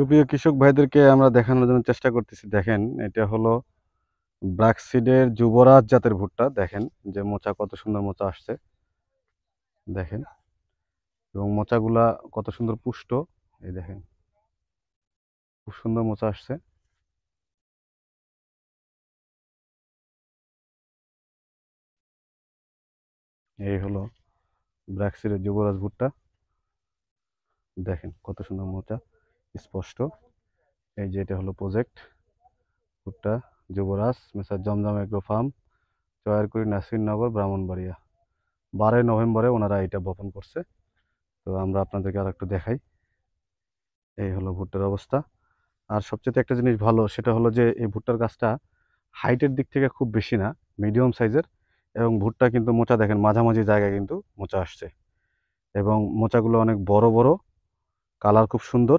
সুপ্রিয় কৃষক ভাইদেরকে আমরা দেখানোর জন্য চেষ্টা করতেছি দেখেন এটা হলো ব্ল্যাকসিডের যুবরাজ জাতের ভুট্টা দেখেন যে মোচা কত সুন্দর মোচা আসছে দেখেন এবং মোচাগুলা কত সুন্দর পুষ্ট এই দেখেন খুব সুন্দর মোচা আসছে এই হলো ব্ল্যাকসিডের যুবরাজ ভুট্টা দেখেন কত সুন্দর মোচা স্পষ্ট এই যে এটা হলো প্রজেক্ট ভুট্টা Jubraj Messrs Zamzam agro farm Choyarkuri Nasirnagar Brahmanbaria বারোই নভেম্বরে ওনারা এটা বপন করছে তো আমরা আপনাদেরকে আর একটু দেখাই এই হলো ভুট্টার অবস্থা আর সবচেয়ে একটা জিনিস ভালো সেটা হলো যে এই ভুট্টার গাছটা হাইটের দিক থেকে খুব বেশি না মিডিয়াম সাইজের এবং ভুট্টা কিন্তু মোচা দেখেন মাঝামাঝি জায়গায় কিন্তু মোচা আসছে এবং মোচাগুলো অনেক বড় বড় কালার খুব সুন্দর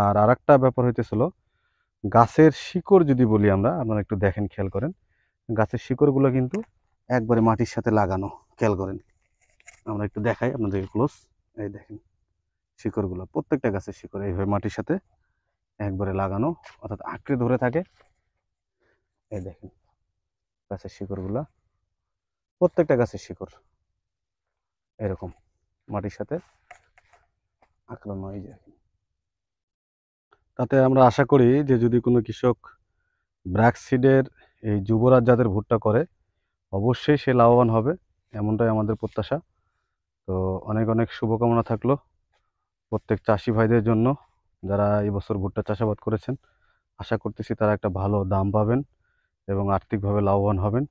আর আর একটা ব্যাপার হইতেছিল গাছের শিকড় যদি বলি আমরা আপনারা একটু দেখেন খেয়াল করেন গাছের শিকড়গুলো কিন্তু একবারে মাটির সাথে লাগানো খেয়াল করেন আমরা একটু দেখাই আপনাদেরকে ক্লোজ এই দেখেন শিকড়গুলো প্রত্যেকটা গাছের শিকড় এইভাবে মাটির সাথে একবারে লাগানো অর্থাৎ আঁকড়ে ধরে থাকে এই দেখেন গাছের শিকড়গুলো প্রত্যেকটা গাছের শিকড় এরকম মাটির সাথে আঁকড়ানো এই যে তাতে আমরা আশা করি যে যদি কোনো কৃষক ব্র্যাকসিডের এই যুবরাজ জাতের ভুট্টা করে অবশ্যই সে লাভবান হবে এমনটাই আমাদের প্রত্যাশা তো অনেক অনেক শুভকামনা থাকলো প্রত্যেক চাষি ভাইদের জন্য যারা এবছর ভুট্টা চাষাবাদ করেছেন আশা করতেছি তারা একটা ভালো দাম পাবেন এবং আর্থিকভাবে লাভবান হবেন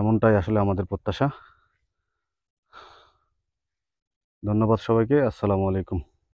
এমনটাই আসলে আমাদের প্রত্যাশা ধন্যবাদ সবাইকে আসসালামু আলাইকুম